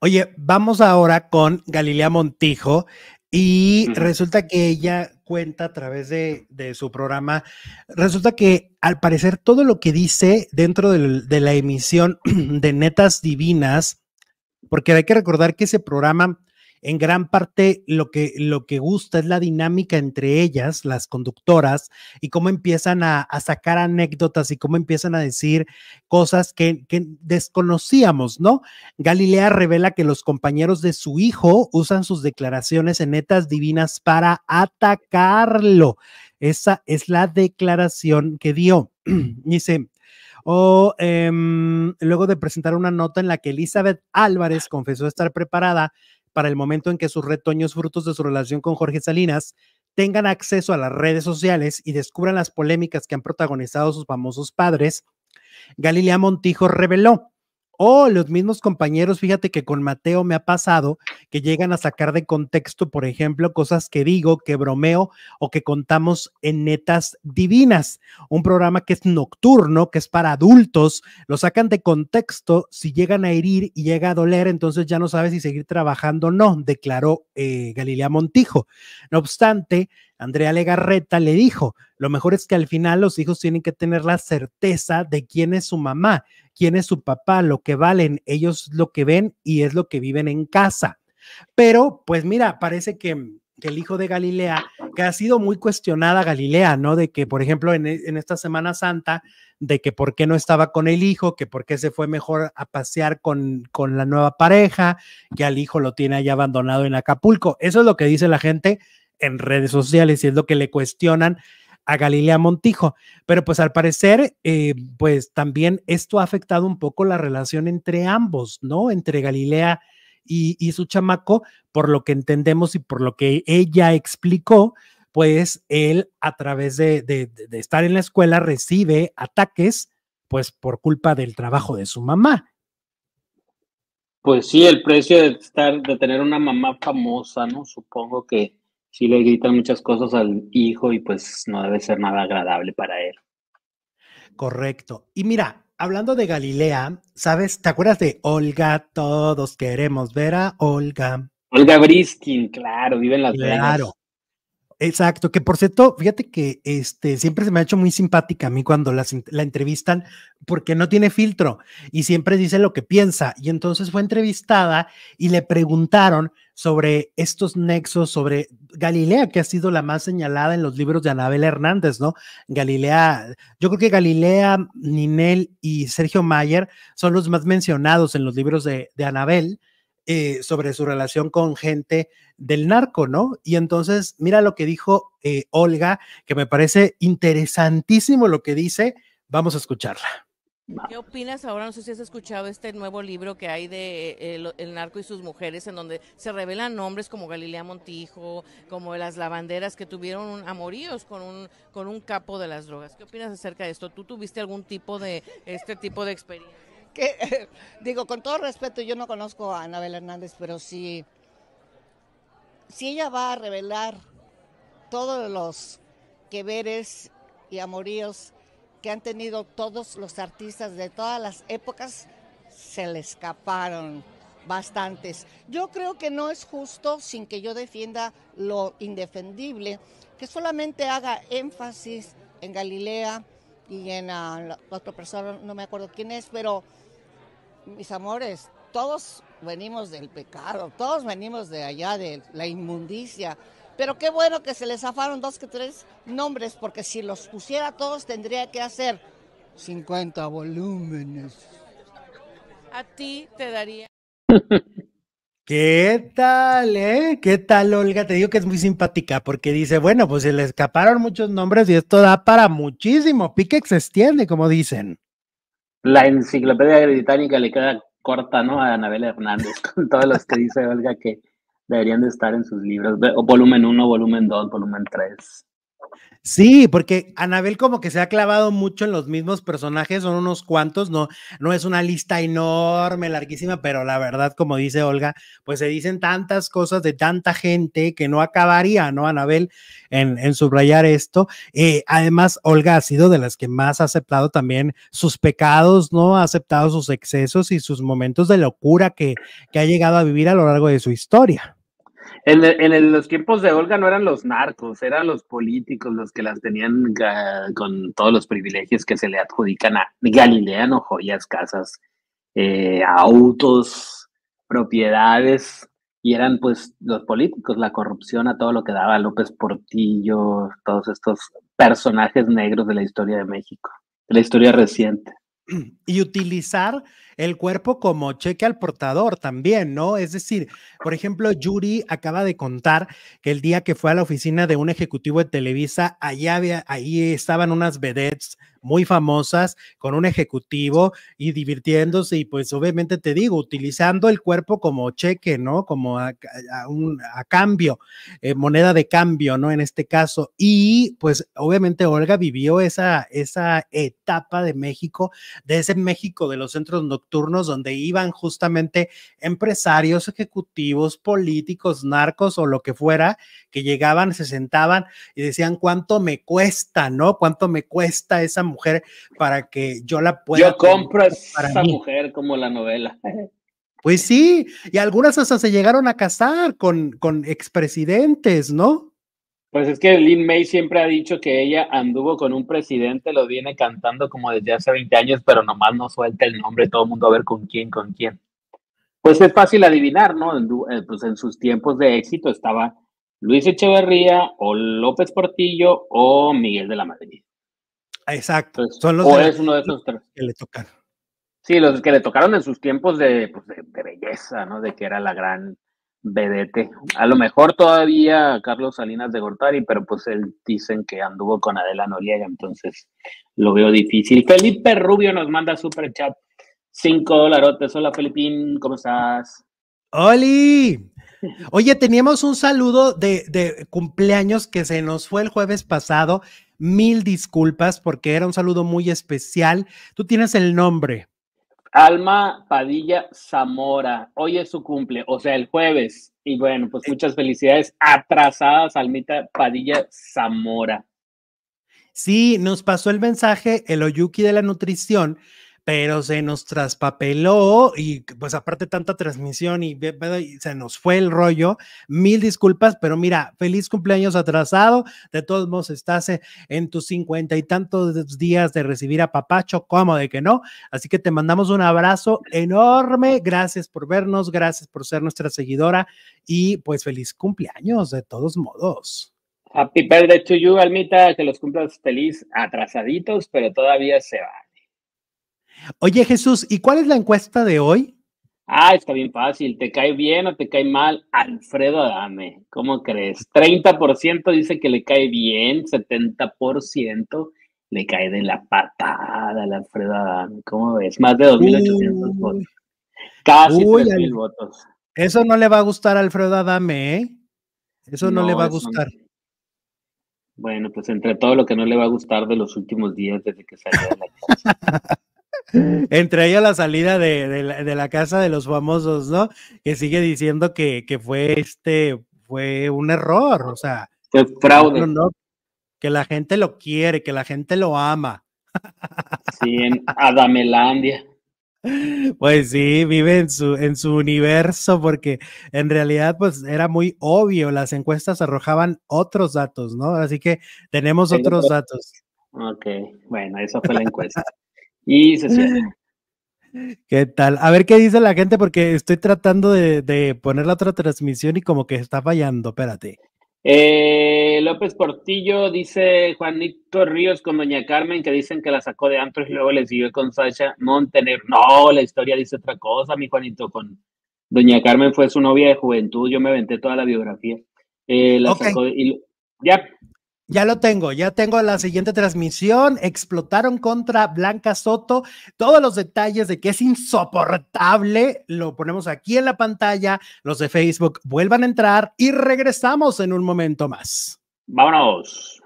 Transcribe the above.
Oye, vamos ahora con Galilea Montijo y resulta que ella cuenta a través de, su programa, resulta que al parecer todo lo que dice dentro de la emisión de Netas Divinas, porque hay que recordar que ese programa en gran parte lo que, lo que gusta es la dinámica entre ellas, las conductoras, y cómo empiezan a, sacar anécdotas y cómo empiezan a decir cosas que, desconocíamos, ¿no? Galilea revela que los compañeros de su hijo usan sus declaraciones en netas divinas para atacarlo. Esa es la declaración que dio. Dice, o oh, em, luego de presentar una nota en la que Elizabeth Álvarez confesó estar preparada para el momento en que sus retoños, frutos de su relación con Jorge Salinas, tengan acceso a las redes sociales y descubran las polémicas que han protagonizado sus famosos padres, Galilea Montijo reveló o los mismos compañeros, fíjate que con Mateo me ha pasado que llegan a sacar de contexto, por ejemplo, cosas que digo, que bromeo o que contamos en Netas Divinas, un programa que es nocturno, que es para adultos, lo sacan de contexto, si llegan a herir y llega a doler, entonces ya no sabes si seguir trabajando o no, declaró eh, Galilea Montijo. No obstante, Andrea Legarreta le dijo, lo mejor es que al final los hijos tienen que tener la certeza de quién es su mamá, quién es su papá, lo que valen, ellos lo que ven y es lo que viven en casa. Pero, pues mira, parece que, el hijo de Galilea, que ha sido muy cuestionada Galilea, ¿no? De que, por ejemplo, en, en, esta Semana Santa, de que por qué no estaba con el hijo, que por qué se fue mejor a pasear con, con la nueva pareja, que al hijo lo tiene allá abandonado en Acapulco. Eso es lo que dice la gente en redes sociales y es lo que le cuestionan a Galilea Montijo. Pero pues al parecer, eh, pues también esto ha afectado un poco la relación entre ambos, ¿no? Entre Galilea y, su chamaco, por lo que entendemos y por lo que ella explicó, pues él a través de, de estar en la escuela recibe ataques, pues por culpa del trabajo de su mamá. Pues sí, el precio de estar, de tener una mamá famosa, ¿no? Supongo que sí le gritan muchas cosas al hijo y pues no debe ser nada agradable para él. Correcto. Y mira, hablando de Galilea, ¿sabes? ¿Te acuerdas de Olga? Todos queremos ver a Olga. Olga Briskin, claro, vive en Las Claro. Exacto, que por cierto, fíjate que este siempre se me ha hecho muy simpática a mí cuando la entrevistan porque no tiene filtro y siempre dice lo que piensa. Y entonces fue entrevistada y le preguntaron sobre estos nexos, sobre Galilea, que ha sido la más señalada en los libros de Anabel Hernández, ¿no? Galilea, yo creo que Galilea, Ninel y Sergio Mayer son los más mencionados en los libros de, Anabel. Eh, sobre su relación con gente del narco, ¿no? Y entonces, mira lo que dijo eh, Olga, que me parece interesantísimo lo que dice. Vamos a escucharla. ¿Qué opinas ahora? No sé si has escuchado este nuevo libro que hay de eh, el, narco y sus mujeres, en donde se revelan nombres como Galilea Montijo, como las lavanderas que tuvieron amoríos con un, con un capo de las drogas. ¿Qué opinas acerca de esto? ¿Tú tuviste algún tipo de, este tipo de experiencia? digo, con todo respeto, yo no conozco a Anabel Hernández, pero sí, si ella va a revelar todos los que y amoríos que han tenido todos los artistas de todas las épocas, se le escaparon bastantes. Yo creo que no es justo, sin que yo defienda lo indefendible, que solamente haga énfasis en Galilea y en otro ah, la otra persona, no me acuerdo quién es, pero mis amores, todos venimos del pecado, todos venimos de allá, de la inmundicia, pero qué bueno que se le zafaron dos que tres nombres, porque si los pusiera todos tendría que hacer 50 volúmenes. A ti te daría. ¿Qué tal, eh? ¿Qué tal, Olga? Te digo que es muy simpática porque dice, bueno, pues se le escaparon muchos nombres y esto da para muchísimo. Piquex se extiende, como dicen. La enciclopedia británica le queda corta, ¿no? A Anabel Hernández, con todos los que dice Olga que deberían de estar en sus libros. Volumen 1, volumen 2, volumen 3. Sí, porque Anabel como que se ha clavado mucho en los mismos personajes, son unos cuantos, no, no es una lista enorme, larguísima, pero la verdad, como dice Olga, pues se dicen tantas cosas de tanta gente que no acabaría, ¿no, Anabel? En, subrayar esto. Eh, además, Olga ha sido de las que más ha aceptado también sus pecados, ¿no? Ha aceptado sus excesos y sus momentos de locura que ha llegado a vivir a lo largo de su historia. En, en los tiempos de Olga no eran los narcos, eran los políticos los que las tenían con todos los privilegios que se le adjudican a Galileano, joyas, casas, eh, autos, propiedades, y eran pues los políticos, la corrupción a todo lo que daba López Portillo, todos estos personajes negros de la historia de México, de la historia reciente. y utilizar el cuerpo como cheque al portador también, ¿no? Es decir, por ejemplo, Yuri acaba de contar que el día que fue a la oficina de un ejecutivo de Televisa, allá había, ahí estaban unas vedettes muy famosas con un ejecutivo y divirtiéndose y pues obviamente te digo, utilizando el cuerpo como cheque, ¿no? Como a, un, cambio, eh, moneda de cambio, ¿no? En este caso. Y pues obviamente Olga vivió esa, esa etapa de México, de ese México de los centros nocturnos donde iban justamente empresarios, ejecutivos, políticos, narcos o lo que fuera, que llegaban, se sentaban y decían cuánto me cuesta, ¿no? Cuánto me cuesta esa mujer para que yo la pueda. Yo compro esa mujer como la novela. Pues sí, y algunas hasta se llegaron a casar con, con expresidentes, ¿no? Pues es que Lynn May siempre ha dicho que ella anduvo con un presidente, lo viene cantando como desde hace 20 años, pero nomás no suelta el nombre, todo el mundo a ver con quién, con quién. Pues es fácil adivinar, ¿no? Eh, pues en sus tiempos de éxito estaba Luis Echeverría o López Portillo o Miguel de la Madrid. Exacto. Son los o es uno de esos tres. Que le tocaron. Sí, los que le tocaron en sus tiempos de, pues, de belleza, ¿no? De que era la gran vedete. A lo mejor todavía Carlos Salinas de Gortari, pero pues él dicen que anduvo con Adela Noriega, entonces lo veo difícil. Felipe Rubio nos manda super chat. Cinco dólares Hola, Felipín, ¿cómo estás? ¡Holi! Oye, teníamos un saludo de, de cumpleaños que se nos fue el jueves pasado. Mil disculpas porque era un saludo muy especial. Tú tienes el nombre. Alma Padilla Zamora, hoy es su cumple, o sea, el jueves. Y bueno, pues muchas felicidades atrasadas, Almita Padilla Zamora. Sí, nos pasó el mensaje el Oyuki de la nutrición pero se nos traspapeló y pues aparte tanta transmisión y, se nos fue el rollo. Mil disculpas, pero mira, feliz cumpleaños atrasado. De todos modos, estás e, en tus cincuenta y tantos días de recibir a Papacho, ¿cómo de que no. Así que te mandamos un abrazo enorme. Gracias por vernos, gracias por ser nuestra seguidora y pues feliz cumpleaños de todos modos. Happy birthday to you, Almita, que los cumplas feliz, atrasaditos, pero todavía se va. Oye Jesús, ¿y cuál es la encuesta de hoy? Ah, está bien fácil. ¿Te cae bien o te cae mal? Alfredo Adame, ¿cómo crees? 30% dice que le cae bien, 70% le cae de la patada al Alfredo Adame. ¿Cómo ves? Más de 2.800 votos. Casi 3.000 votos. Eso no le va a gustar a Alfredo Adame, ¿eh? Eso no, le va a gustar. Bueno, pues entre todo lo que no le va a gustar de los últimos días desde que salió de la casa. Entre ellos la salida de, la, casa de los famosos, ¿no? Que sigue diciendo que, que fue este, fue un error, o sea. Fue fraude. que la gente lo quiere, que la gente lo ama. Sí, en Adamelandia. Pues sí, vive en su, en su universo porque en realidad pues era muy obvio, las encuestas arrojaban otros datos, ¿no? Así que tenemos otros datos. Ok, bueno, esa fue la encuesta. Y se siente ¿Qué tal? A ver qué dice la gente porque estoy tratando de, poner la otra transmisión y como que está fallando, espérate. Eh, López Portillo dice Juanito Ríos con Doña Carmen que dicen que la sacó de antro y luego le siguió con Sasha Montenegro. No, la historia dice otra cosa, mi Juanito, con Doña Carmen fue su novia de juventud, yo me aventé toda la biografía. Eh, ya, ya lo tengo, ya tengo la siguiente transmisión. Explotaron contra Blanca Soto. Todos los detalles de que es insoportable lo ponemos aquí en la pantalla. Los de Facebook vuelvan a entrar y regresamos en un momento más. Vámonos.